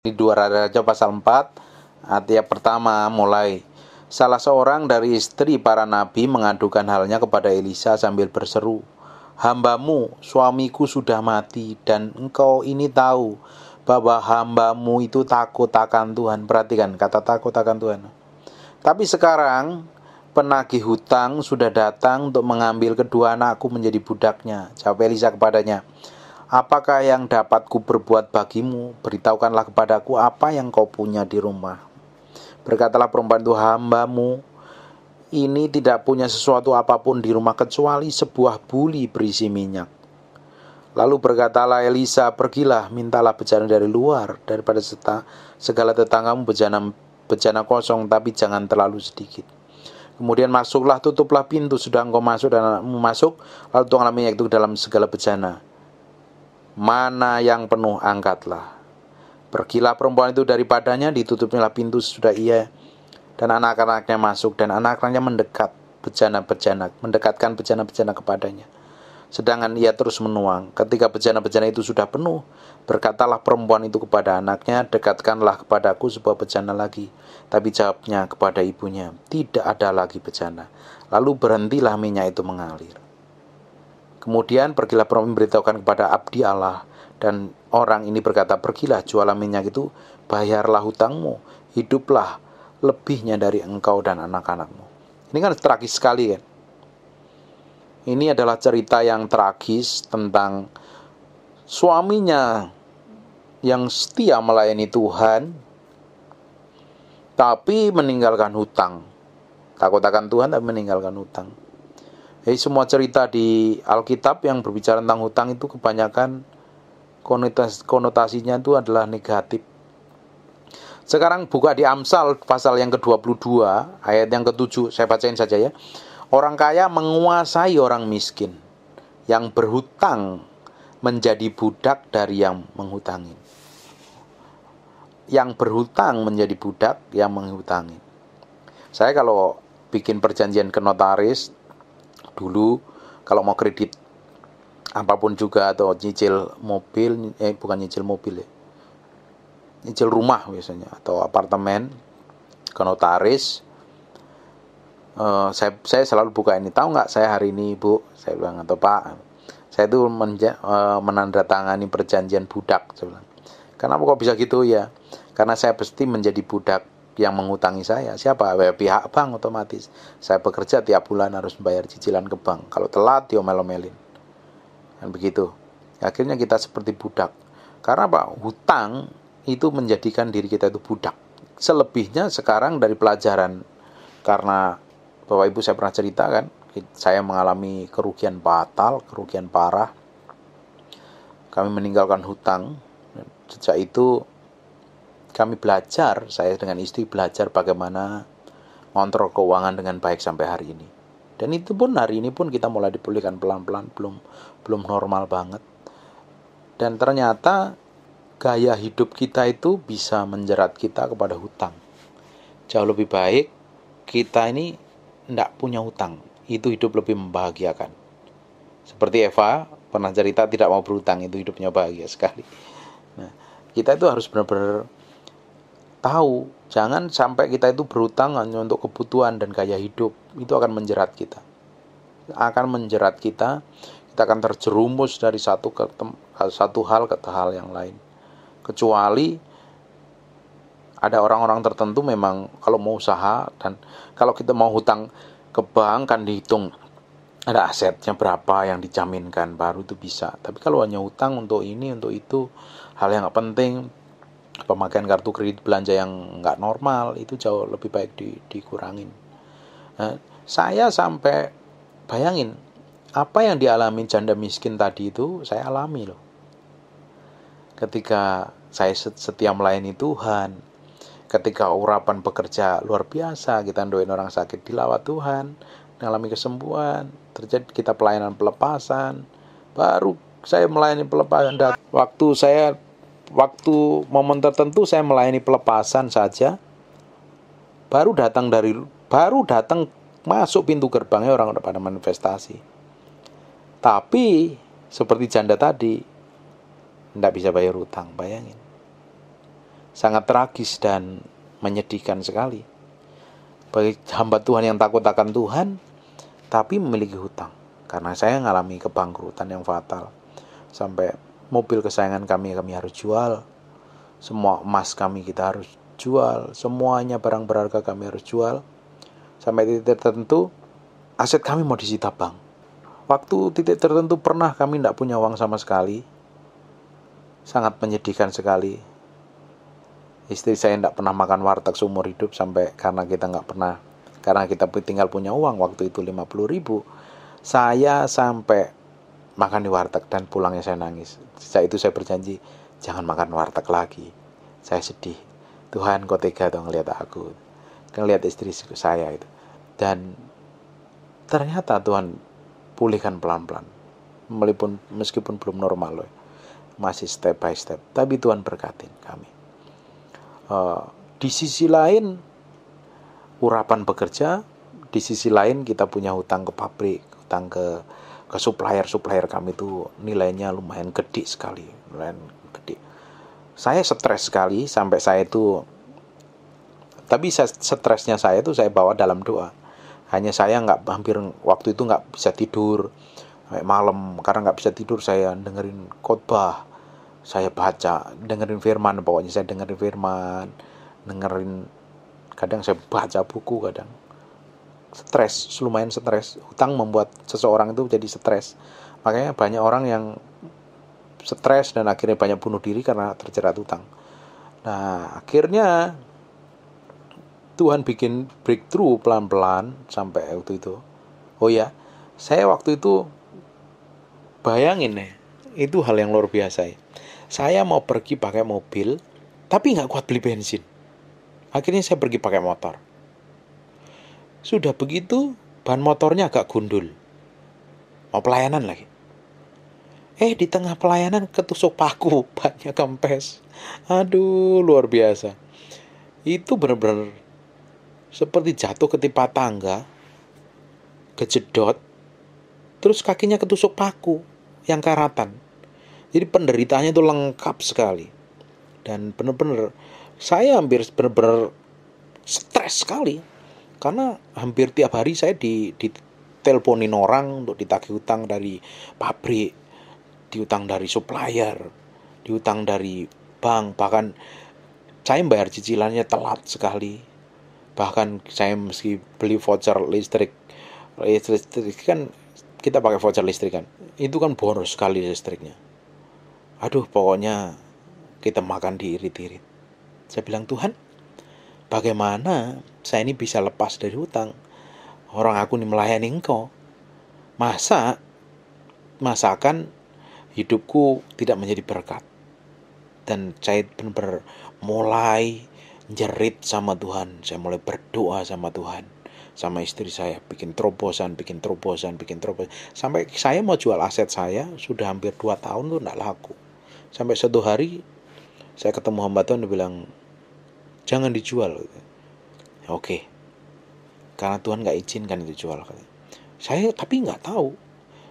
di dua Raja pasal 4 ayat pertama mulai Salah seorang dari istri para nabi mengadukan halnya kepada Elisa sambil berseru Hambamu suamiku sudah mati dan engkau ini tahu bahwa hambamu itu takut akan Tuhan Perhatikan kata takut akan Tuhan Tapi sekarang penagih hutang sudah datang untuk mengambil kedua anakku menjadi budaknya Jawab Elisa kepadanya Apakah yang dapat ku berbuat bagimu? Beritahukanlah kepadaku apa yang kau punya di rumah. Berkatalah perempuan itu hambamu, ini tidak punya sesuatu apapun di rumah kecuali sebuah buli berisi minyak. Lalu berkatalah Elisa, pergilah, mintalah bejana dari luar, daripada seta, segala tetanggamu bejana, bejana kosong, tapi jangan terlalu sedikit. Kemudian masuklah, tutuplah pintu, sudah engkau masuk dan anakmu masuk, lalu tuanglah minyak itu dalam segala bejana mana yang penuh angkatlah. Pergilah perempuan itu daripadanya, ditutupnya pintu sudah ia, dan anak-anaknya masuk, dan anak-anaknya mendekat bejana-bejana, mendekatkan bejana-bejana kepadanya. Sedangkan ia terus menuang. Ketika bejana-bejana itu sudah penuh, berkatalah perempuan itu kepada anaknya, dekatkanlah kepadaku sebuah bejana lagi. Tapi jawabnya kepada ibunya, tidak ada lagi bejana. Lalu berhentilah minyak itu mengalir. Kemudian pergilah memberitahukan kepada abdi Allah dan orang ini berkata pergilah jualan minyak itu bayarlah hutangmu hiduplah lebihnya dari engkau dan anak-anakmu. Ini kan tragis sekali kan. Ini adalah cerita yang tragis tentang suaminya yang setia melayani Tuhan tapi meninggalkan hutang. Takut akan Tuhan tapi meninggalkan hutang. Jadi semua cerita di Alkitab yang berbicara tentang hutang itu kebanyakan konotasinya itu adalah negatif. Sekarang buka di Amsal pasal yang ke-22 ayat yang ke-7, saya bacain saja ya. Orang kaya menguasai orang miskin. Yang berhutang menjadi budak dari yang menghutangi. Yang berhutang menjadi budak yang menghutangi. Saya kalau bikin perjanjian ke notaris dulu kalau mau kredit apapun juga atau nyicil mobil eh bukan nyicil mobil ya nyicil rumah biasanya atau apartemen ke notaris uh, saya saya selalu buka ini tahu nggak saya hari ini ibu saya bilang atau pak saya itu menja, uh, menandatangani perjanjian budak saya bilang kenapa kok bisa gitu ya karena saya pasti menjadi budak yang mengutangi saya siapa pihak bank otomatis saya bekerja tiap bulan harus membayar cicilan ke bank kalau telat diomel-omelin dan begitu akhirnya kita seperti budak karena pak hutang itu menjadikan diri kita itu budak selebihnya sekarang dari pelajaran karena bapak ibu saya pernah cerita kan saya mengalami kerugian batal kerugian parah kami meninggalkan hutang sejak itu kami belajar, saya dengan istri belajar bagaimana ngontrol keuangan dengan baik sampai hari ini. Dan itu pun hari ini pun kita mulai dipulihkan pelan-pelan, belum belum normal banget. Dan ternyata gaya hidup kita itu bisa menjerat kita kepada hutang. Jauh lebih baik kita ini tidak punya hutang. Itu hidup lebih membahagiakan. Seperti Eva pernah cerita tidak mau berhutang itu hidupnya bahagia sekali. Nah, kita itu harus benar-benar tahu jangan sampai kita itu berutang hanya untuk kebutuhan dan gaya hidup itu akan menjerat kita akan menjerat kita kita akan terjerumus dari satu ke satu hal ke hal yang lain kecuali ada orang-orang tertentu memang kalau mau usaha dan kalau kita mau hutang ke bank kan dihitung ada asetnya berapa yang dijaminkan baru itu bisa tapi kalau hanya hutang untuk ini untuk itu hal yang penting pemakaian kartu kredit belanja yang nggak normal itu jauh lebih baik di, dikurangin nah, saya sampai bayangin apa yang dialami janda miskin tadi itu saya alami loh ketika saya setia melayani Tuhan ketika urapan bekerja luar biasa kita doain orang sakit dilawat Tuhan mengalami kesembuhan terjadi kita pelayanan pelepasan baru saya melayani pelepasan waktu saya waktu momen tertentu saya melayani pelepasan saja baru datang dari baru datang masuk pintu gerbangnya orang udah pada manifestasi tapi seperti janda tadi tidak bisa bayar utang bayangin sangat tragis dan menyedihkan sekali bagi hamba Tuhan yang takut akan Tuhan tapi memiliki hutang karena saya mengalami kebangkrutan yang fatal sampai mobil kesayangan kami kami harus jual semua emas kami kita harus jual semuanya barang berharga kami harus jual sampai titik tertentu aset kami mau disita bank waktu titik tertentu pernah kami tidak punya uang sama sekali sangat menyedihkan sekali istri saya tidak pernah makan warteg seumur hidup sampai karena kita nggak pernah karena kita tinggal punya uang waktu itu 50 ribu saya sampai makan di warteg dan pulangnya saya nangis. Sejak itu saya berjanji jangan makan warteg lagi. Saya sedih. Tuhan kau tega tuh ngelihat aku. Ngelihat istri saya itu. Dan ternyata Tuhan pulihkan pelan-pelan. Meskipun, meskipun belum normal loh. Masih step by step. Tapi Tuhan berkatin kami. Uh, di sisi lain urapan bekerja. Di sisi lain kita punya hutang ke pabrik. Hutang ke ke supplier-supplier kami itu nilainya lumayan gede sekali, lumayan gede. Saya stres sekali sampai saya itu tapi stresnya saya itu saya bawa dalam doa. Hanya saya nggak hampir waktu itu nggak bisa tidur sampai malam karena nggak bisa tidur saya dengerin khotbah saya baca dengerin firman pokoknya saya dengerin firman dengerin kadang saya baca buku kadang stres, lumayan stres. Hutang membuat seseorang itu jadi stres. Makanya banyak orang yang stres dan akhirnya banyak bunuh diri karena terjerat hutang. Nah, akhirnya Tuhan bikin breakthrough pelan-pelan sampai waktu itu. Oh ya, saya waktu itu bayangin nih, itu hal yang luar biasa ya. Saya mau pergi pakai mobil, tapi nggak kuat beli bensin. Akhirnya saya pergi pakai motor sudah begitu, ban motornya agak gundul. Mau pelayanan lagi. Eh, di tengah pelayanan ketusuk paku, banyak kempes. Aduh, luar biasa. Itu benar-benar seperti jatuh ke ketipa tangga, kejedot, terus kakinya ketusuk paku yang karatan. Jadi penderitaannya itu lengkap sekali. Dan benar-benar saya hampir benar-benar stres sekali karena hampir tiap hari saya di, diteleponin orang untuk ditagih utang dari pabrik diutang dari supplier diutang dari bank bahkan saya bayar cicilannya telat sekali bahkan saya meski beli voucher listrik listrik kan kita pakai voucher listrik kan itu kan boros sekali listriknya aduh pokoknya kita makan diirit-irit saya bilang Tuhan Bagaimana saya ini bisa lepas dari hutang? Orang aku ini melayani engkau. Masa, masakan hidupku tidak menjadi berkat. Dan saya benar-benar mulai jerit sama Tuhan. Saya mulai berdoa sama Tuhan. Sama istri saya, bikin terobosan, bikin terobosan, bikin terobosan. Sampai saya mau jual aset saya, sudah hampir dua tahun tuh tidak laku. Sampai satu hari, saya ketemu hamba Tuhan, dia bilang, jangan dijual gitu. Ya, oke karena Tuhan nggak izinkan itu jual saya tapi nggak tahu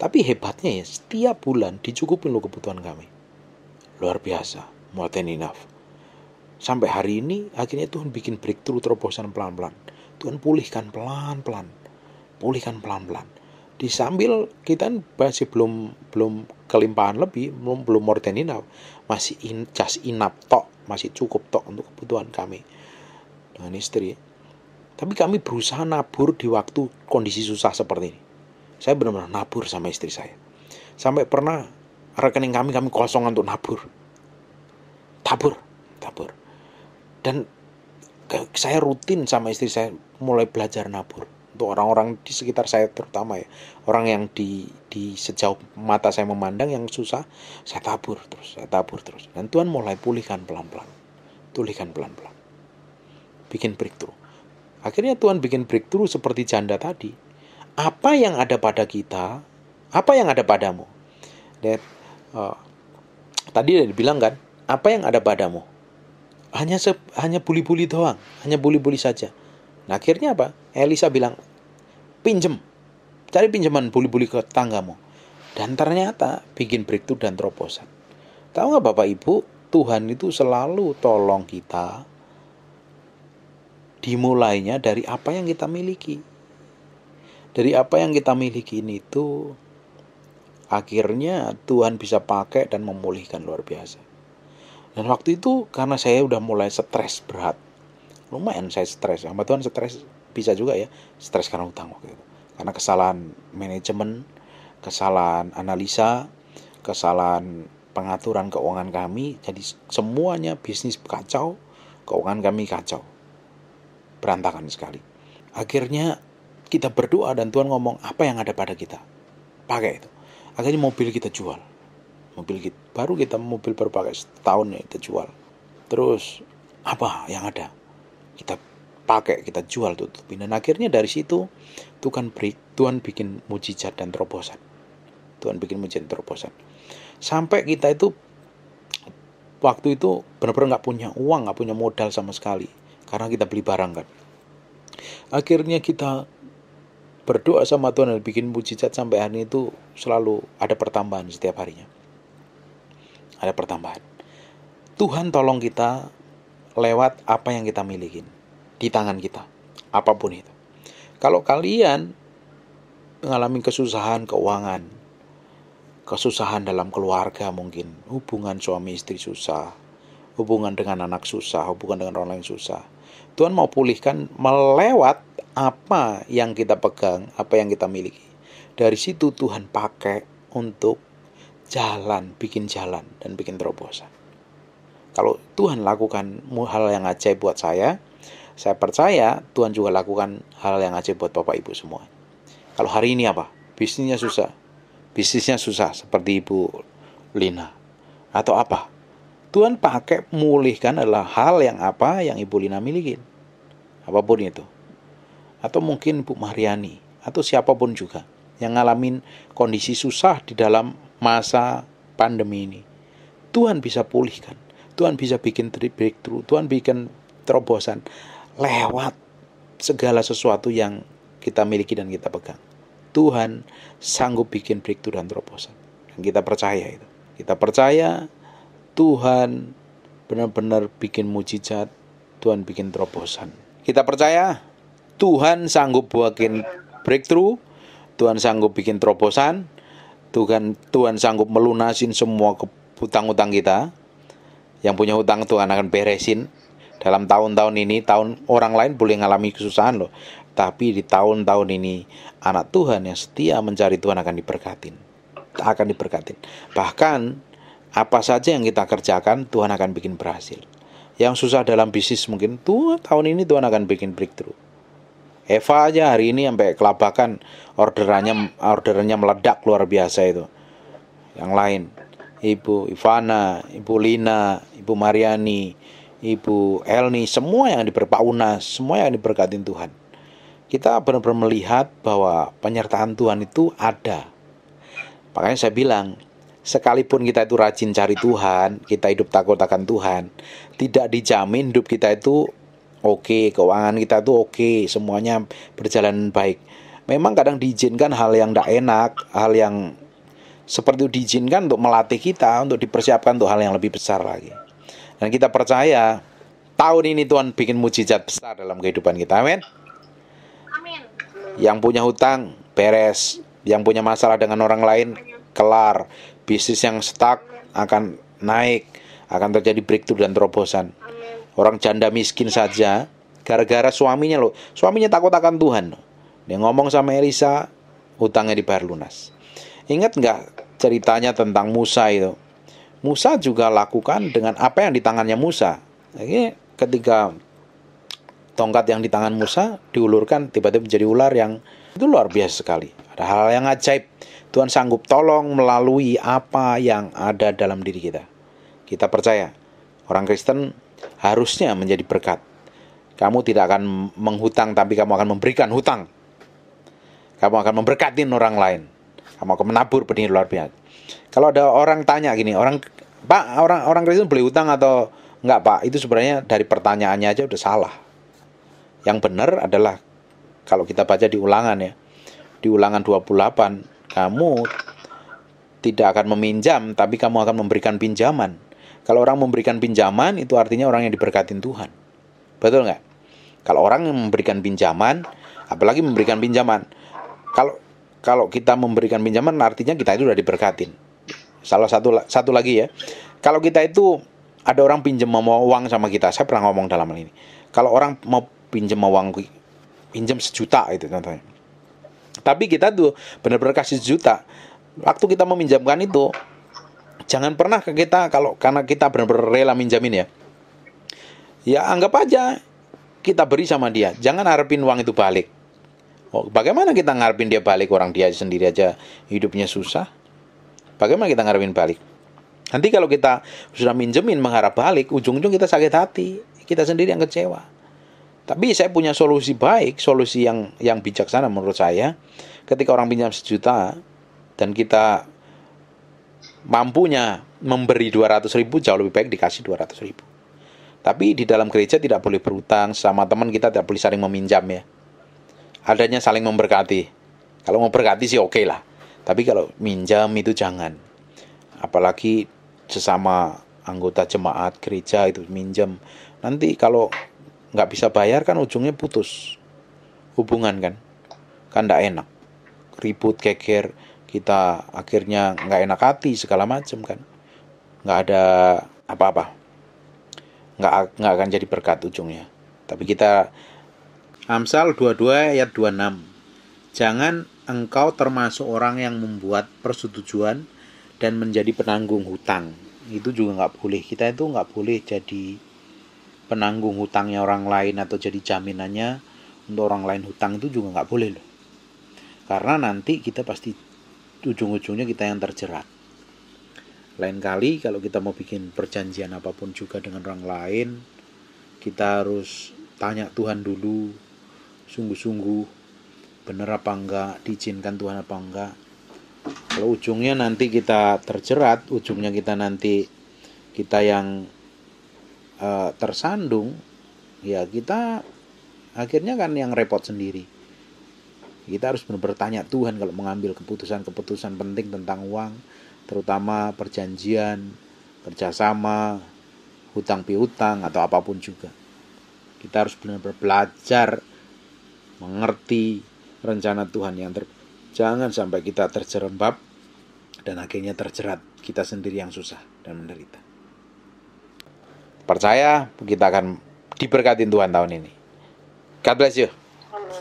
tapi hebatnya ya setiap bulan dicukupin lo kebutuhan kami luar biasa more than enough sampai hari ini akhirnya Tuhan bikin breakthrough terobosan pelan-pelan Tuhan pulihkan pelan-pelan pulihkan pelan-pelan di sambil kita masih belum belum kelimpahan lebih belum belum more than enough masih in, just enough tok masih cukup tok untuk kebutuhan kami dengan istri tapi kami berusaha nabur di waktu kondisi susah seperti ini saya benar-benar nabur sama istri saya sampai pernah rekening kami kami kosong untuk nabur tabur tabur dan saya rutin sama istri saya mulai belajar nabur untuk orang-orang di sekitar saya terutama ya orang yang di di sejauh mata saya memandang yang susah saya tabur terus saya tabur terus dan Tuhan mulai pulihkan pelan-pelan pulihkan pelan-pelan bikin breakthrough akhirnya Tuhan bikin breakthrough seperti janda tadi apa yang ada pada kita apa yang ada padamu dan uh, eh, tadi udah dibilang kan apa yang ada padamu hanya se hanya buli-buli doang hanya buli-buli saja nah akhirnya apa Elisa bilang pinjem cari pinjaman buli-buli ke tanggamu dan ternyata bikin breakthrough dan terobosan tahu nggak bapak ibu Tuhan itu selalu tolong kita dimulainya dari apa yang kita miliki dari apa yang kita miliki ini itu akhirnya Tuhan bisa pakai dan memulihkan luar biasa dan waktu itu karena saya udah mulai stres berat lumayan saya stres sama Tuhan stres bisa juga ya stres karena utang waktu itu karena kesalahan manajemen kesalahan analisa kesalahan pengaturan keuangan kami jadi semuanya bisnis kacau keuangan kami kacau berantakan sekali akhirnya kita berdoa dan Tuhan ngomong apa yang ada pada kita pakai itu akhirnya mobil kita jual mobil kita baru kita mobil berpakai setahun ya, kita jual terus apa yang ada kita pakai kita jual tutupin dan akhirnya dari situ Tuhan beri Tuhan bikin mujizat dan terobosan Tuhan bikin mujizat dan terobosan sampai kita itu waktu itu benar-benar nggak punya uang nggak punya modal sama sekali karena kita beli barang kan akhirnya kita berdoa sama Tuhan dan bikin mujizat sampai hari itu selalu ada pertambahan setiap harinya ada pertambahan Tuhan tolong kita lewat apa yang kita milikin di tangan kita, apapun itu. Kalau kalian mengalami kesusahan keuangan, kesusahan dalam keluarga mungkin, hubungan suami istri susah, hubungan dengan anak susah, hubungan dengan orang lain susah. Tuhan mau pulihkan melewat apa yang kita pegang, apa yang kita miliki. Dari situ Tuhan pakai untuk jalan, bikin jalan dan bikin terobosan. Kalau Tuhan lakukan hal yang ajaib buat saya, saya percaya Tuhan juga lakukan hal yang ajaib buat Bapak Ibu semua. Kalau hari ini apa? Bisnisnya susah. Bisnisnya susah seperti Ibu Lina. Atau apa? Tuhan pakai pulihkan adalah hal yang apa yang Ibu Lina miliki. Apapun itu. Atau mungkin Bu Mariani. Atau siapapun juga. Yang ngalamin kondisi susah di dalam masa pandemi ini. Tuhan bisa pulihkan. Tuhan bisa bikin breakthrough. Tuhan bikin terobosan lewat segala sesuatu yang kita miliki dan kita pegang. Tuhan sanggup bikin breakthrough dan terobosan. Dan kita percaya itu. Kita percaya Tuhan benar-benar bikin mujizat, Tuhan bikin terobosan. Kita percaya Tuhan sanggup buatin breakthrough, Tuhan sanggup bikin terobosan, Tuhan Tuhan sanggup melunasin semua hutang-hutang kita. Yang punya hutang Tuhan akan beresin, dalam tahun-tahun ini, tahun orang lain boleh mengalami kesusahan loh. Tapi di tahun-tahun ini, anak Tuhan yang setia mencari Tuhan akan diberkatin. Akan diberkatin. Bahkan, apa saja yang kita kerjakan, Tuhan akan bikin berhasil. Yang susah dalam bisnis mungkin, tuh tahun ini Tuhan akan bikin breakthrough. Eva aja hari ini sampai kelabakan orderannya orderannya meledak luar biasa itu. Yang lain, Ibu Ivana, Ibu Lina, Ibu Mariani, Ibu Elni, semua yang di semua yang diberkati Tuhan. Kita benar-benar melihat bahwa penyertaan Tuhan itu ada. Makanya saya bilang, sekalipun kita itu rajin cari Tuhan, kita hidup takut akan Tuhan, tidak dijamin hidup kita itu oke, okay, keuangan kita itu oke, okay, semuanya berjalan baik. Memang kadang diizinkan hal yang tidak enak, hal yang seperti itu diizinkan untuk melatih kita, untuk dipersiapkan untuk hal yang lebih besar lagi. Dan kita percaya tahun ini Tuhan bikin mujizat besar dalam kehidupan kita. Amin. Amin. Yang punya hutang beres, yang punya masalah dengan orang lain kelar, bisnis yang stuck akan naik, akan terjadi breakthrough dan terobosan. Orang janda miskin saja gara-gara suaminya loh. Suaminya takut akan Tuhan. Dia ngomong sama Elisa, hutangnya dibayar lunas. Ingat nggak ceritanya tentang Musa itu? Musa juga lakukan dengan apa yang di tangannya Musa. Jadi ketika tongkat yang di tangan Musa diulurkan tiba-tiba menjadi ular yang itu luar biasa sekali. Ada hal yang ajaib. Tuhan sanggup tolong melalui apa yang ada dalam diri kita. Kita percaya orang Kristen harusnya menjadi berkat. Kamu tidak akan menghutang tapi kamu akan memberikan hutang. Kamu akan memberkatin orang lain. Kamu akan menabur benih luar biasa. Kalau ada orang tanya gini, orang Pak, orang orang Kristen beli utang atau enggak, Pak? Itu sebenarnya dari pertanyaannya aja udah salah. Yang benar adalah kalau kita baca di ulangan ya. Di ulangan 28, kamu tidak akan meminjam, tapi kamu akan memberikan pinjaman. Kalau orang memberikan pinjaman, itu artinya orang yang diberkatin Tuhan. Betul nggak? Kalau orang yang memberikan pinjaman, apalagi memberikan pinjaman. Kalau kalau kita memberikan pinjaman, artinya kita itu sudah diberkatin salah satu satu lagi ya kalau kita itu ada orang pinjam mau uang sama kita saya pernah ngomong dalam hal ini kalau orang mau pinjam mau uang pinjam sejuta itu contohnya tapi kita tuh benar-benar kasih sejuta waktu kita meminjamkan itu jangan pernah ke kita kalau karena kita benar-benar rela minjamin ya ya anggap aja kita beri sama dia jangan harapin uang itu balik oh, bagaimana kita ngarepin dia balik orang dia sendiri aja hidupnya susah Bagaimana kita ngarepin balik? Nanti kalau kita sudah minjemin mengharap balik, ujung-ujung kita sakit hati, kita sendiri yang kecewa. Tapi saya punya solusi baik, solusi yang yang bijaksana menurut saya. Ketika orang pinjam sejuta dan kita mampunya memberi 200 ribu, jauh lebih baik dikasih 200 ribu. Tapi di dalam gereja tidak boleh berutang, sama teman kita tidak boleh saling meminjam ya. Adanya saling memberkati. Kalau mau berkati sih oke okay lah tapi kalau minjam itu jangan. Apalagi sesama anggota jemaat gereja itu minjam. Nanti kalau nggak bisa bayar kan ujungnya putus hubungan kan. Kan nggak enak. Ribut, keker, kita akhirnya nggak enak hati segala macam kan. Nggak ada apa-apa. Nggak, nggak akan jadi berkat ujungnya. Tapi kita Amsal 22 ayat 26. Jangan engkau termasuk orang yang membuat persetujuan dan menjadi penanggung hutang itu juga nggak boleh kita itu nggak boleh jadi penanggung hutangnya orang lain atau jadi jaminannya untuk orang lain hutang itu juga nggak boleh loh karena nanti kita pasti ujung-ujungnya kita yang terjerat lain kali kalau kita mau bikin perjanjian apapun juga dengan orang lain kita harus tanya Tuhan dulu sungguh-sungguh bener apa enggak diizinkan Tuhan apa enggak kalau ujungnya nanti kita terjerat ujungnya kita nanti kita yang uh, tersandung ya kita akhirnya kan yang repot sendiri kita harus benar bertanya Tuhan kalau mengambil keputusan-keputusan penting tentang uang terutama perjanjian kerjasama hutang piutang atau apapun juga kita harus benar-benar belajar mengerti rencana Tuhan yang ter jangan sampai kita terjerembab dan akhirnya terjerat kita sendiri yang susah dan menderita. Percaya kita akan diberkati Tuhan tahun ini. God bless you.